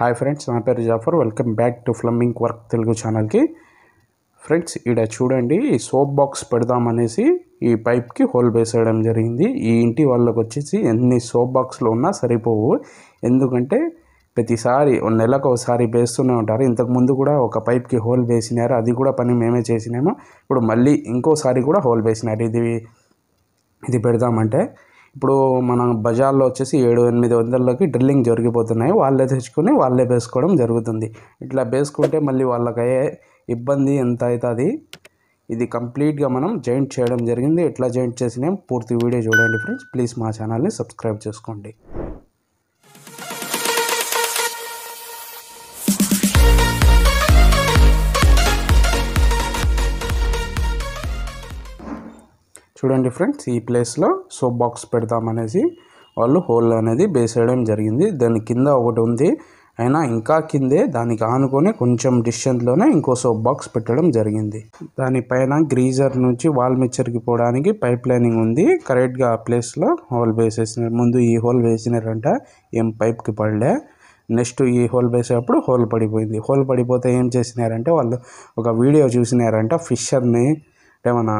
hi friends నా పేరు Jafar welcome back to plumbing work Telugu ఛానల్కి ఫ్రెండ్స్ ఇక్కడ చూడండి ఈ సోప్ బాక్స్ పెడదామనేసి ఈ పైప్కి హోల్ వేసేయడం జరిగింది ఈ ఇంటి వాళ్ళకి వచ్చేసి ఎన్ని సోప్ బాక్స్లు ఉన్నా సరిపోవు ఎందుకంటే ప్రతిసారి నెలకు ఒకసారి వేస్తూనే ఉంటారు ఇంతకుముందు కూడా ఒక పైప్కి హోల్ వేసినారు అది కూడా పని మేమే చేసినాము ఇప్పుడు మళ్ళీ ఇంకోసారి కూడా హోల్ వేసినారు ఇది ఇది పెడదామంటే ఇప్పుడు మన బజార్లో వచ్చేసి ఏడు ఎనిమిది వందలకి డ్రిల్లింగ్ జరిగిపోతున్నాయి వాళ్ళే తెచ్చుకొని వాళ్ళే వేసుకోవడం జరుగుతుంది ఇట్లా వేసుకుంటే మళ్ళీ వాళ్ళకయ్యే ఇబ్బంది ఎంత అవుతుంది ఇది కంప్లీట్గా మనం జాయింట్ చేయడం జరిగింది ఎట్లా జాయింట్ చేసినాం పూర్తి వీడియో చూడండి ఫ్రెండ్స్ ప్లీజ్ మా ఛానల్ని సబ్స్క్రైబ్ చేసుకోండి చూడండి ఫ్రెండ్స్ ఈ ప్లేస్లో సోప్ బాక్స్ పెడతామనేసి వాళ్ళు హోల్ అనేది వేయడం జరిగింది దాని కింద ఒకటి ఉంది అయినా ఇంకా కిందే దానికి ఆనుకొని కొంచెం డిస్టెన్స్లోనే ఇంకో సోప్ బాక్స్ పెట్టడం జరిగింది దానిపైన గ్రీజర్ నుంచి వాల్ మిక్చర్కి పోవడానికి పైప్ లైనింగ్ ఉంది కరెక్ట్గా ఆ ప్లేస్లో హోల్ వేసేసినారు ముందు ఈ హోల్ వేసినారంట ఏం పైప్కి పడలే నెక్స్ట్ ఈ హోల్ వేసేటప్పుడు హోల్ పడిపోయింది హోల్ పడిపోతే ఏం చేసినారంటే వాళ్ళు ఒక వీడియో చూసినారంట ఫిషర్ని ఏమన్నా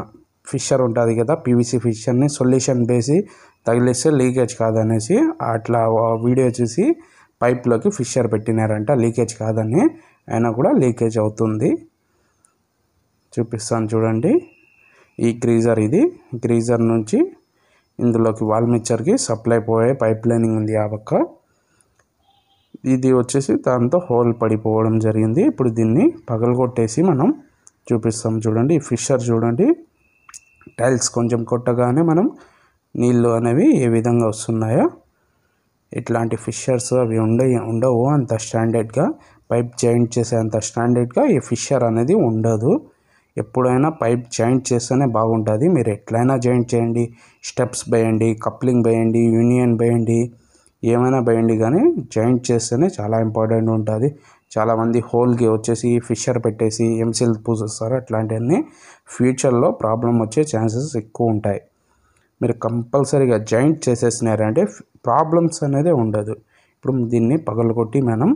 ఫిషర్ ఉంటుంది కదా పీవీసీ ఫిషర్ని సొల్యూషన్ వేసి తగిలిస్తే లీకేజ్ కాదనేసి అట్లా వీడియో చూసి పైప్లోకి ఫిషర్ పెట్టినారంట లీకేజ్ కాదని అయినా కూడా లీకేజ్ అవుతుంది చూపిస్తాను చూడండి ఈ గ్రీజర్ ఇది గ్రీజర్ నుంచి ఇందులోకి వాల్మిచ్చర్కి సప్లై పోయే పైప్ లైనింగ్ ఉంది ఆ పక్క ఇది వచ్చేసి దాంతో హోల్ పడిపోవడం జరిగింది ఇప్పుడు దీన్ని పగలగొట్టేసి మనం చూపిస్తాం చూడండి ఈ ఫిషర్ చూడండి టైల్స్ కొంచెం కొట్టగానే మనం నీళ్ళు అనేవి ఏ విధంగా వస్తున్నాయో ఇట్లాంటి ఫిషర్స్ అవి ఉండ ఉండవు అంత స్టాండర్డ్గా పైప్ జాయింట్ చేసే అంత స్టాండర్డ్గా ఈ ఫిషర్ అనేది ఉండదు ఎప్పుడైనా పైప్ జాయింట్ చేస్తేనే బాగుంటుంది మీరు ఎట్లయినా జాయింట్ చేయండి స్టెప్స్ వేయండి కప్లింగ్ వేయండి యూనియన్ వేయండి ఏమైనా వేయండి కానీ జాయింట్ చేస్తేనే చాలా ఇంపార్టెంట్ ఉంటుంది చాలామంది హోల్కి వచ్చేసి ఫిషర్ పెట్టేసి ఎంసీల్ పూసేస్తారు అట్లాంటివన్నీ ఫ్యూచర్లో ప్రాబ్లం వచ్చే ఛాన్సెస్ ఎక్కువ ఉంటాయి మీరు కంపల్సరీగా జాయింట్ చేసేసినారంటే ప్రాబ్లమ్స్ అనేది ఉండదు ఇప్పుడు దీన్ని పగలగొట్టి మనం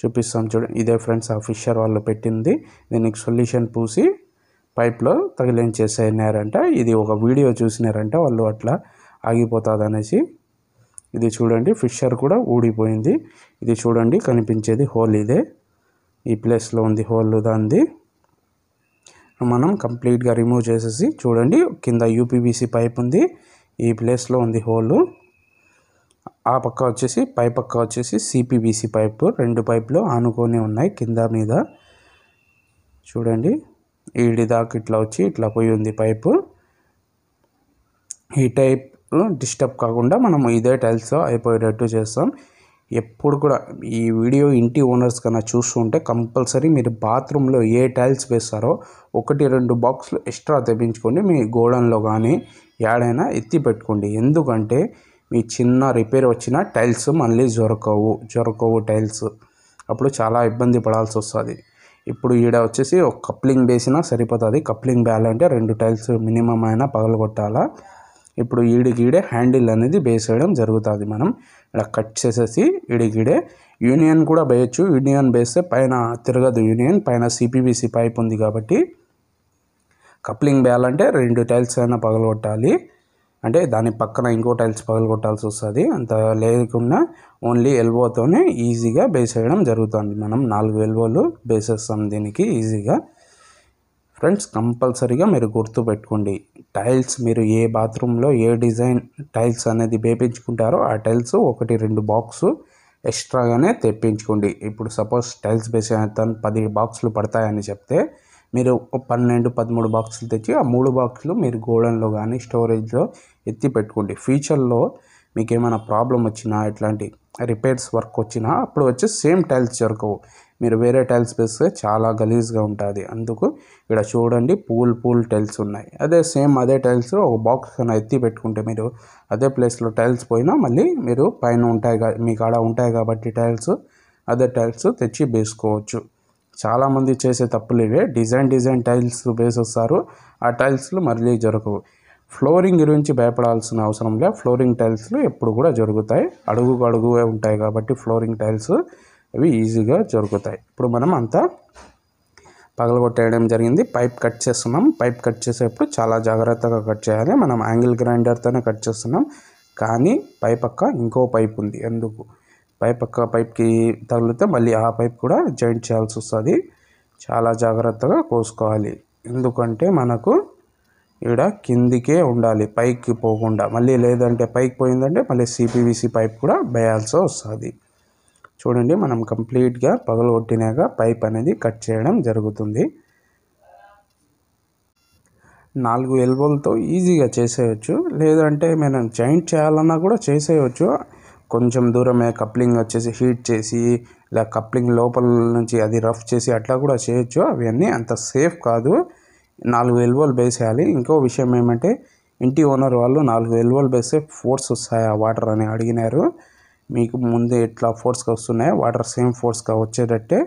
చూపిస్తాం చూడండి ఇదే ఫ్రెండ్స్ ఆ ఫిషర్ వాళ్ళు పెట్టింది దీనికి సొల్యూషన్ పూసి పైప్లో తగిలించేసినారంట ఇది ఒక వీడియో చూసినారంటే వాళ్ళు అట్లా ఆగిపోతుంది అనేసి ఇది చూడండి ఫిషర్ కూడా ఊడిపోయింది ఇది చూడండి కనిపించేది హోల్ ఇదే ఈ ప్లేస్లో ఉంది హోల్ దాంది మనం కంప్లీట్గా రిమూవ్ చేసేసి చూడండి కింద యూపీబీసీ పైప్ ఉంది ఈ ప్లేస్లో ఉంది హోల్ ఆ పక్క వచ్చేసి పై పక్క వచ్చేసి సిపిబీసీ పైప్ రెండు పైపులు ఆనుకొని ఉన్నాయి కింద మీద చూడండి ఈడి దాకా ఇట్లా వచ్చి ఇట్లా పోయి ఉంది పైపు ఈ టైప్ డిస్టర్బ్ కాకుండా మనం ఇదే టైల్స్ అయిపోయేటట్టు చేస్తాం ఎప్పుడు కూడా ఈ వీడియో ఇంటి ఓనర్స్ కన్నా చూస్తుంటే కంపల్సరీ మీరు బాత్రూంలో ఏ టైల్స్ వేస్తారో ఒకటి రెండు బాక్స్లు ఎక్స్ట్రా తెప్పించుకోండి మీ గోడన్లో కానీ ఏడైనా ఎత్తి పెట్టుకోండి ఎందుకంటే మీ చిన్న రిపేర్ వచ్చిన టైల్స్ మళ్ళీ జొరకవు జొరకవు టైల్స్ అప్పుడు చాలా ఇబ్బంది పడాల్సి వస్తుంది ఇప్పుడు ఈడ వచ్చేసి ఒక కప్లింగ్ వేసినా సరిపోతుంది కప్లింగ్ బ్యాలంటే రెండు టైల్స్ మినిమం అయినా పగలగొట్టాలా ఇప్పుడు ఈడికీడే హ్యాండిల్ అనేది బేస్ వేయడం జరుగుతుంది మనం ఇలా కట్ చేసేసి ఈడికీడే యూనియన్ కూడా వేయచ్చు యూనియన్ వేస్తే పైన తిరగదు యూనియన్ పైన సిపిబిసి పైప్ ఉంది కాబట్టి కప్లింగ్ వేయాలంటే రెండు టైల్స్ అయినా పగలగొట్టాలి అంటే దాని పక్కన ఇంకో టైల్స్ పగలగొట్టాల్సి వస్తుంది అంత లేకుండా ఓన్లీ ఎల్బోతోనే ఈజీగా బేస్ వేయడం జరుగుతుంది మనం నాలుగు ఎల్బోలు బేసేస్తాం దీనికి ఈజీగా ఫ్రెండ్స్ కంపల్సరీగా మీరు గుర్తుపెట్టుకోండి టైల్స్ మీరు ఏ బాత్రూంలో ఏ డిజైన్ టైల్స్ అనేది వేపించుకుంటారో ఆ టైల్స్ ఒకటి రెండు బాక్స్ ఎక్స్ట్రాగానే తెప్పించుకోండి ఇప్పుడు సపోజ్ టైల్స్ వేసేతను పది బాక్సులు పడతాయని చెప్తే మీరు పన్నెండు పదమూడు బాక్సులు తెచ్చి ఆ మూడు బాక్సులు మీరు గోడన్లో కానీ స్టోరేజ్లో ఎత్తి పెట్టుకోండి ఫ్యూచర్లో మీకు ఏమైనా ప్రాబ్లం వచ్చినా ఇట్లాంటి రిపేర్స్ వర్క్ వచ్చినా అప్పుడు వచ్చి సేమ్ టైల్స్ దొరకవు మీరు వేరే టైల్స్ వేస్తే చాలా గలీజ్గా ఉంటుంది అందుకు ఇక్కడ చూడండి పూల్ పూల్ టైల్స్ ఉన్నాయి అదే సేమ్ అదే టైల్స్ ఒక బాక్స్ కన్నా ఎత్తి పెట్టుకుంటే మీరు అదే ప్లేస్లో టైల్స్ పోయినా మళ్ళీ మీరు పైన ఉంటాయి మీ కాడ ఉంటాయి కాబట్టి టైల్స్ అదే టైల్స్ తెచ్చి వేసుకోవచ్చు చాలామంది చేసే తప్పులు ఇవే డిజైన్ డిజైన్ టైల్స్ వేసేస్తారు ఆ టైల్స్లు మళ్ళీ జరగవు ఫ్లోరింగ్ గురించి భయపడాల్సిన అవసరం లేదు ఫ్లోరింగ్ టైల్స్లు ఎప్పుడు కూడా జరుగుతాయి అడుగు అడుగువే ఉంటాయి కాబట్టి ఫ్లోరింగ్ టైల్స్ అవి ఈజీగా జరుగుతాయి ఇప్పుడు మనం అంతా పగలగొట్టేయడం జరిగింది పైప్ కట్ చేస్తున్నాం పైప్ కట్ చేసేప్పుడు చాలా జాగ్రత్తగా కట్ చేయాలి మనం యాంగిల్ గ్రైండర్తోనే కట్ చేస్తున్నాం కానీ పై పక్క ఇంకో పైప్ ఉంది ఎందుకు పై పక్క పైప్కి తగిలితే మళ్ళీ ఆ పైప్ కూడా జాయింట్ చేయాల్సి వస్తుంది చాలా జాగ్రత్తగా కోసుకోవాలి ఎందుకంటే మనకు ఇక్కడ కిందికే ఉండాలి పైకి పోకుండా మళ్ళీ లేదంటే పైకి పోయిందంటే మళ్ళీ సిపివిసి పైప్ కూడా వేయాల్సి వస్తుంది చూడండి మనం కంప్లీట్గా పగలగొట్టినాక పైప్ అనేది కట్ చేయడం జరుగుతుంది నాలుగు ఎల్బోలతో ఈజీగా చేసేయచ్చు లేదంటే మనం జాయింట్ చేయాలన్నా కూడా చేసేయచ్చు కొంచెం దూరమే కప్లింగ్ వచ్చేసి హీట్ చేసి లేక కప్లింగ్ లోపల నుంచి అది రఫ్ చేసి అట్లా కూడా చేయొచ్చు అవన్నీ అంత సేఫ్ కాదు నాలుగు ఎల్బోలు వేసేయాలి ఇంకో విషయం ఏమంటే ఇంటి ఓనర్ వాళ్ళు నాలుగు ఎల్బోలు వేస్తే ఫోర్స్ వస్తాయి ఆ వాటర్ అని అడిగినారు మీకు ముందే ఎట్లా ఫోర్స్గా వస్తున్నాయో వాటర్ సేమ్ ఫోర్స్గా వచ్చేటట్టే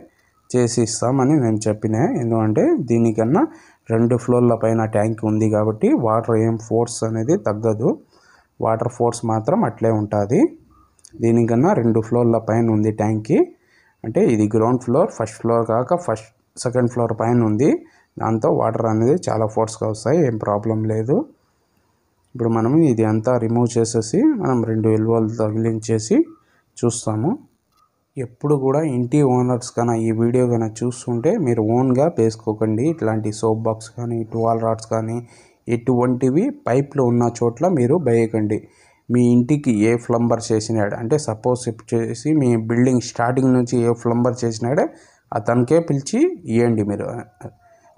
చేసి ఇస్తామని నేను చెప్పిన ఎందుకంటే దీనికన్నా రెండు ఫ్లోర్ల పైన ట్యాంక్ ఉంది కాబట్టి వాటర్ ఏం ఫోర్స్ అనేది తగ్గదు వాటర్ ఫోర్స్ మాత్రం అట్లే ఉంటుంది దీనికన్నా రెండు ఫ్లోర్ల పైన ఉంది ట్యాంక్కి అంటే ఇది గ్రౌండ్ ఫ్లోర్ ఫస్ట్ ఫ్లోర్ కాక ఫస్ట్ సెకండ్ ఫ్లోర్ పైన ఉంది దాంతో వాటర్ అనేది చాలా ఫోర్స్గా వస్తాయి ఏం ప్రాబ్లం లేదు ఇప్పుడు మనం ఇది అంతా రిమూవ్ చేసేసి మనం రెండు ఎల్వోలు తగిలించేసి చూస్తాము ఎప్పుడు కూడా ఇంటి ఓనర్స్ కన్నా ఈ వీడియో కన్నా చూస్తుంటే మీరు ఓన్గా వేసుకోకండి ఇట్లాంటి సోప్ బాక్స్ కానీ టువాల్ రాడ్స్ కానీ ఎటువంటివి పైప్లు ఉన్న చోట్ల మీరు బయకండి మీ ఇంటికి ఏ ఫ్లంబర్ చేసినాడు అంటే సపోజ్ చేసి మీ బిల్డింగ్ స్టార్టింగ్ నుంచి ఏ ఫ్లంబర్ చేసినాడే అతనికే పిలిచి ఇవ్వండి మీరు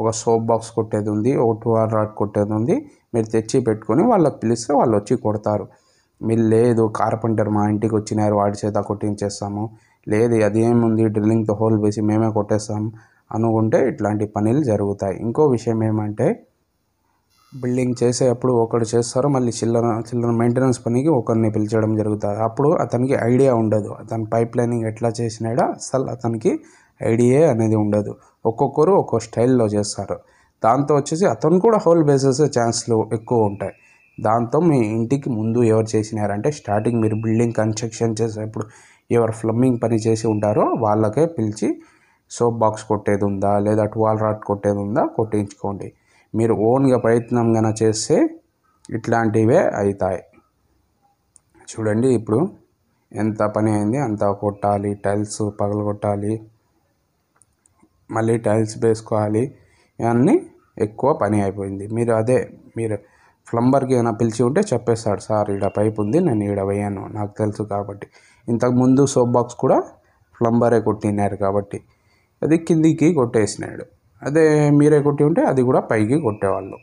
ఒక సోప్ బాక్స్ కొట్టేది ఉంది ఒక టువాల్ రాడ్ కొట్టేది ఉంది మీరు తెచ్చి పెట్టుకొని వాళ్ళకి పిలిస్తే వాళ్ళు వచ్చి కొడతారు మీరు లేదు కార్పెంటర్ మా ఇంటికి వచ్చినారు వాడి చేత కొట్టించేస్తాము లేదు అది ఏముంది డ్రిల్లింగ్తో హోల్ వేసి మేమే కొట్టేస్తాం అనుకుంటే ఇట్లాంటి పనులు జరుగుతాయి ఇంకో విషయం ఏమంటే బిల్డింగ్ చేసేటప్పుడు ఒకడు చేస్తారు మళ్ళీ చిల్లర చిల్లర మెయింటెనెన్స్ పనికి ఒకరిని పిలిచడం జరుగుతుంది అప్పుడు అతనికి ఐడియా ఉండదు అతని పైప్ లైనింగ్ ఎట్లా చేసినాడో అసలు అతనికి ఐడియా అనేది ఉండదు ఒక్కొక్కరు ఒక్కో స్టైల్లో చేస్తారు దాంతో వచ్చేసి అతను కూడా హోల్ బేసెస్ ఛాన్స్లు ఎక్కువ ఉంటాయి దాంతో మీ ఇంటికి ముందు ఎవరు చేసినారంటే స్టార్టింగ్ మీరు బిల్డింగ్ కన్స్ట్రక్షన్ చేసేటప్పుడు ఎవరు ప్లంబింగ్ పని చేసి ఉంటారో వాళ్ళకే పిలిచి సోప్ బాక్స్ కొట్టేది ఉందా లేదా టువాల్ రాట్ కొట్టేది ఉందా కొట్టించుకోండి మీరు ఓన్గా ప్రయత్నం చేస్తే ఇట్లాంటివే అవుతాయి చూడండి ఇప్పుడు ఎంత పని అయింది అంత కొట్టాలి టైల్స్ పగలగొట్టాలి మళ్ళీ టైల్స్ వేసుకోవాలి ఇవన్నీ ఎక్కువ పని అయిపోయింది మీరు అదే మీరు ప్లంబర్కి ఏమైనా పిలిచి ఉంటే చెప్పేస్తాడు సార్ ఈడ పైప్ ఉంది నేను ఈడ వేయను నాకు తెలుసు కాబట్టి ఇంతకుముందు సోప్ బాక్స్ కూడా ప్లంబరే కొట్టినారు కాబట్టి అది కిందికి కొట్టేసినాడు అదే మీరే కొట్టి ఉంటే అది కూడా పైకి కొట్టేవాళ్ళు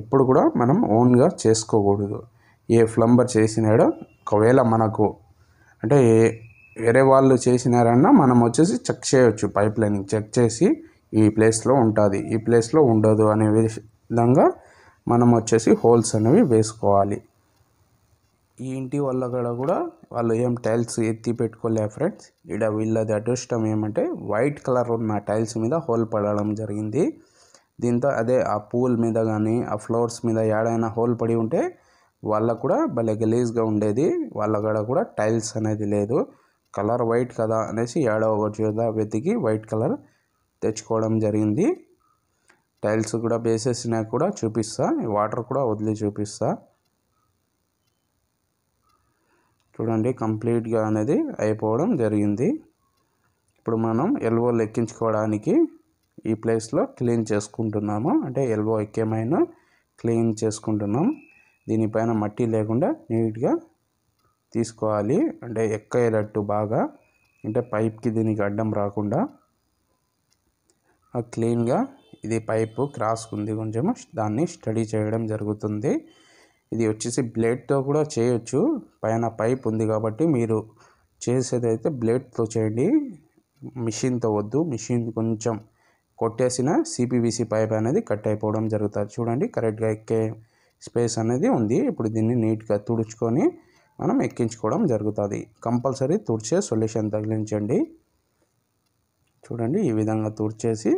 ఎప్పుడు కూడా మనం ఓన్గా చేసుకోకూడదు ఏ ప్లంబర్ చేసినాడో ఒకవేళ మనకు అంటే ఏ వేరే వాళ్ళు చేసినారన్నా మనం వచ్చేసి చెక్ చేయవచ్చు పైప్ లైనింగ్ చెక్ చేసి ఈ ప్లేస్లో ఉంటుంది ఈ ప్లేస్లో ఉండదు అనే విధంగా మనం వచ్చేసి హోల్స్ అనేవి వేసుకోవాలి ఈ ఇంటి వల్ల కూడా వాళ్ళు ఏం టైల్స్ ఎత్తి పెట్టుకోలే ఫ్రెండ్స్ ఇక్కడ వీళ్ళది అదృష్టం ఏమంటే వైట్ కలర్ ఉన్న టైల్స్ మీద హోల్ పడడం జరిగింది దీంతో అదే ఆ పూల్ మీద కానీ ఆ ఫ్లోర్స్ మీద ఏడైనా హోల్ పడి ఉంటే వాళ్ళకు కూడా భలే గలీజ్గా ఉండేది వాళ్ళ కూడా టైల్స్ అనేది లేదు కలర్ వైట్ కదా అనేసి ఏడో చూద్దా వెతికి వైట్ కలర్ తెచ్చుకోవడం జరిగింది టైల్స్ కూడా బేసేసినా కూడా చూపిస్తా వాటర్ కూడా వదిలి చూపిస్తా చూడండి కంప్లీట్గా అనేది అయిపోవడం జరిగింది ఇప్పుడు మనం ఎల్వో లెక్కించుకోవడానికి ఈ ప్లేస్లో క్లీన్ చేసుకుంటున్నాము అంటే ఎల్వో ఎక్కేమైనా క్లీన్ చేసుకుంటున్నాం దీనిపైన మట్టి లేకుండా నీట్గా తీసుకోవాలి అంటే ఎక్కేటట్టు బాగా అంటే పైప్కి దీనికి అడ్డం రాకుండా క్లీన్గా ఇది పైపు క్రాస్ ఉంది కొంచెం దాన్ని స్టడీ చేయడం జరుగుతుంది ఇది వచ్చేసి బ్లేడ్తో కూడా చేయొచ్చు పైన పైప్ ఉంది కాబట్టి మీరు చేసేదైతే బ్లేడ్తో చేయండి మిషన్తో వద్దు మిషన్ కొంచెం కొట్టేసిన సిపివిసి పైప్ అనేది కట్ అయిపోవడం జరుగుతుంది చూడండి కరెక్ట్గా ఎక్కే స్పేస్ అనేది ఉంది ఇప్పుడు దీన్ని నీట్గా తుడుచుకొని మనం ఎక్కించుకోవడం జరుగుతుంది కంపల్సరీ తుడిచే సొల్యూషన్ తగిలించండి చూడండి ఈ విధంగా తుడిచేసి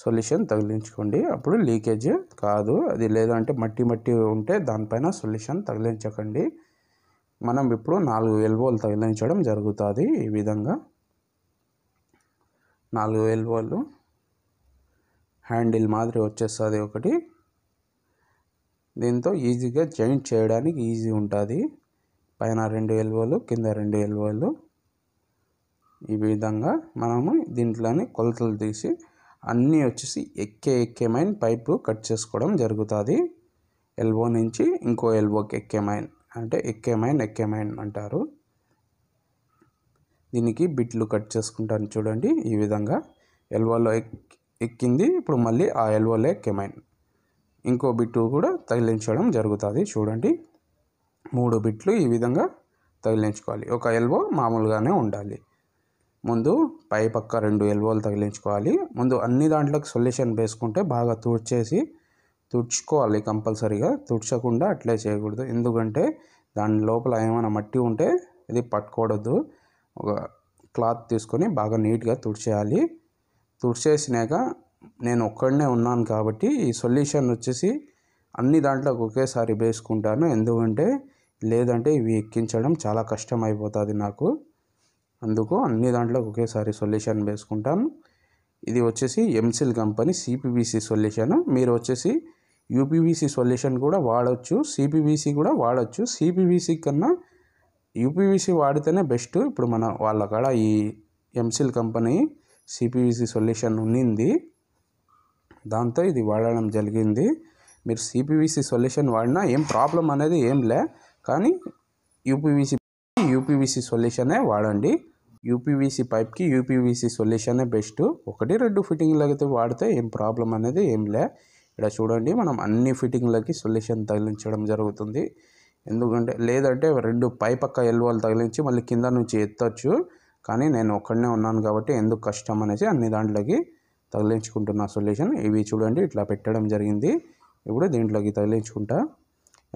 సొల్యూషన్ తగిలించుకోండి అప్పుడు లీకేజ్ కాదు అది లేదంటే మట్టి మట్టి ఉంటే దానిపైన సొల్యూషన్ తగిలించకండి మనం ఇప్పుడు నాలుగు ఎల్బోలు తగిలించడం జరుగుతుంది ఈ విధంగా నాలుగు ఎల్బోలు హ్యాండిల్ మాదిరి వచ్చేస్తుంది ఒకటి దీంతో ఈజీగా జాయింట్ చేయడానికి ఈజీ ఉంటుంది పైన రెండు ఎల్బోలు కింద రెండు ఎల్బోలు ఈ విధంగా మనము దీంట్లోనే కొలతలు తీసి అన్నీ వచ్చేసి ఎక్కే ఎక్కే మైన్ పైపు కట్ చేసుకోవడం జరుగుతుంది ఎల్బో నుంచి ఇంకో ఎల్బోకి మైన్ అంటే ఎక్కే ఎక్కే మైన్ అంటారు దీనికి బిట్లు కట్ చేసుకుంటాను చూడండి ఈ విధంగా ఎల్వోలో ఎక్కింది ఇప్పుడు మళ్ళీ ఆ ఎల్వోలో ఎక్కేమైన ఇంకో బిట్టు కూడా తగిలించడం జరుగుతుంది చూడండి మూడు బిట్లు ఈ విధంగా తగిలించుకోవాలి ఒక ఎల్వో మామూలుగానే ఉండాలి ముందు పై పక్క రెండు ఎల్వోలు తగిలించుకోవాలి ముందు అన్ని దాంట్లోకి సొల్యూషన్ వేసుకుంటే బాగా తుడిచేసి తుడుచుకోవాలి కంపల్సరీగా తుడచకుండా అట్లే చేయకూడదు ఎందుకంటే దాని లోపల ఏమైనా మట్టి ఉంటే ఇది పట్టుకోవద్దు ఒక క్లాత్ తీసుకొని బాగా నీట్గా తుడిచేయాలి తుడిచేసినాక నేను ఒక్కడనే ఉన్నాను కాబట్టి ఈ సొల్యూషన్ వచ్చేసి అన్ని దాంట్లోకి ఒకేసారి వేసుకుంటాను ఎందుకంటే లేదంటే ఇవి ఎక్కించడం చాలా కష్టం అయిపోతుంది నాకు అందుకు అన్ని దాంట్లో ఒకేసారి సొల్యూషన్ వేసుకుంటాను ఇది వచ్చేసి ఎంసిల్ కంపెనీ సిపిబిసి సొల్యూషన్ మీరు వచ్చేసి యూపీవీసీ సొల్యూషన్ కూడా వాడచ్చు సిపిబిసి కూడా వాడచ్చు సిపిబిసి కన్నా యూపీవీసీ వాడితేనే బెస్ట్ ఇప్పుడు మన వాళ్ళ కాడ ఈ ఎంసిల్ కంపెనీ సిపివిసి సొల్యూషన్ ఉన్నింది దాంతో ఇది వాడడం జరిగింది మీరు సిపివిసి సొల్యూషన్ వాడినా ఏం ప్రాబ్లం అనేది ఏం లే కానీ యూపీవీసీ యూపీవీసీ సొల్యూషనే వాడండి యూపీవీసీ పైప్కి యూపీవీసీ సొల్యూషనే బెస్ట్ ఒకటి రెండు ఫిట్టింగ్లకైతే వాడితే ఏం ప్రాబ్లం అనేది ఏం లే ఇక్కడ చూడండి మనం అన్ని ఫిట్టింగ్లకి సొల్యూషన్ తగిలించడం జరుగుతుంది ఎందుకంటే లేదంటే రెండు పైపక్క ఎల్వాలు తగిలించి మళ్ళీ కింద నుంచి ఎత్తచ్చు కానీ నేను ఒక్కడనే ఉన్నాను కాబట్టి ఎందుకు కష్టం అనేసి అన్ని దాంట్లోకి తగిలించుకుంటున్నా సొల్యూషన్ ఇవి చూడండి ఇట్లా పెట్టడం జరిగింది ఇప్పుడు దీంట్లోకి తగిలించుకుంటా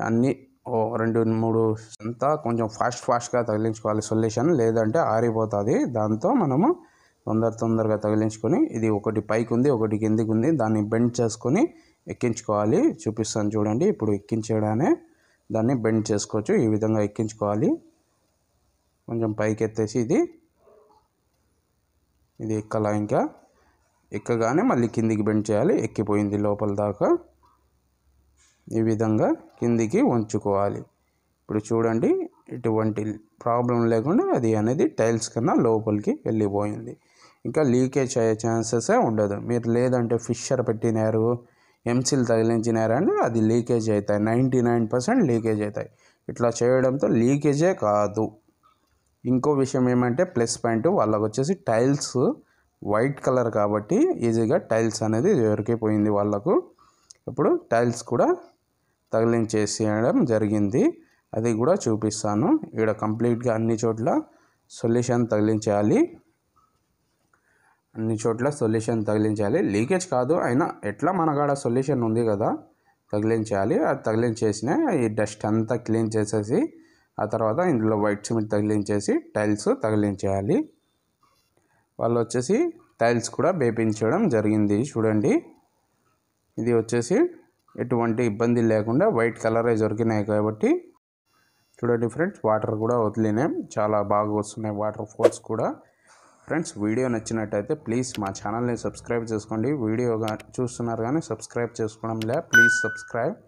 అన్ని ఓ రెండు మూడు అంతా కొంచెం ఫాస్ట్ ఫాస్ట్గా తగిలించుకోవాలి సొల్యూషన్ లేదంటే ఆరిపోతుంది దాంతో మనము తొందర తొందరగా తగిలించుకొని ఇది ఒకటి పైకి ఉంది ఒకటి కిందికి ఉంది దాన్ని బెండ్ చేసుకొని ఎక్కించుకోవాలి చూపిస్తాను చూడండి ఇప్పుడు ఎక్కించేయడానే దాన్ని బెండ్ చేసుకోవచ్చు ఈ విధంగా ఎక్కించుకోవాలి కొంచెం పైకి ఎత్తేసి ఇది ఇది ఎక్కలా ఇంకా ఎక్కగానే మళ్ళీ కిందికి బెండ్ చేయాలి ఎక్కిపోయింది లోపల దాకా ఈ విధంగా కిందికి ఉంచుకోవాలి ఇప్పుడు చూడండి ఇటువంటి ప్రాబ్లం లేకుండా అది అనేది టైల్స్ కన్నా లోపలికి వెళ్ళిపోయింది ఇంకా లీకేజ్ అయ్యే ఛాన్సెస్ ఉండదు మీరు లేదంటే ఫిషర్ పెట్టినారు ఎంసీలు తగిలించినారు అంటే అది లీకేజ్ అవుతాయి నైంటీ నైన్ పర్సెంట్ లీకేజ్ అవుతాయి ఇట్లా చేయడంతో లీకేజే కాదు ఇంకో విషయం ఏమంటే ప్లస్ పాయింట్ వాళ్ళకు వచ్చేసి టైల్స్ వైట్ కలర్ కాబట్టి ఈజీగా టైల్స్ అనేది దొరికిపోయింది వాళ్ళకు ఇప్పుడు టైల్స్ కూడా తగిలించేసేయడం జరిగింది అది కూడా చూపిస్తాను ఇక్కడ కంప్లీట్గా అన్ని చోట్ల సొల్యూషన్ తగిలించాలి అన్ని చోట్ల సొల్యూషన్ తగిలించాలి లీకేజ్ కాదు అయినా ఎట్లా మనకాడ సొల్యూషన్ ఉంది కదా తగిలించాలి అది తగిలించేసిన ఈ డస్ట్ అంతా క్లీన్ చేసేసి ఆ తర్వాత ఇందులో వైట్ సిమెంట్ తగిలించేసి టైల్స్ తగిలించేయాలి వాళ్ళు వచ్చేసి టైల్స్ కూడా వేపించడం జరిగింది చూడండి ఇది వచ్చేసి ఎటువంటి ఇబ్బంది లేకుండా వైట్ కలర్ దొరికినాయి కాబట్టి చూడండి ఫ్రెండ్స్ వాటర్ కూడా వదిలినాయి చాలా బాగా వస్తున్నాయి వాటర్ ఫాల్స్ కూడా ఫ్రెండ్స్ వీడియో నచ్చినట్టయితే ప్లీజ్ మా ఛానల్ని సబ్స్క్రైబ్ చేసుకోండి వీడియో చూస్తున్నారు కానీ సబ్స్క్రైబ్ చేసుకోవడం లే ప్లీజ్ సబ్స్క్రైబ్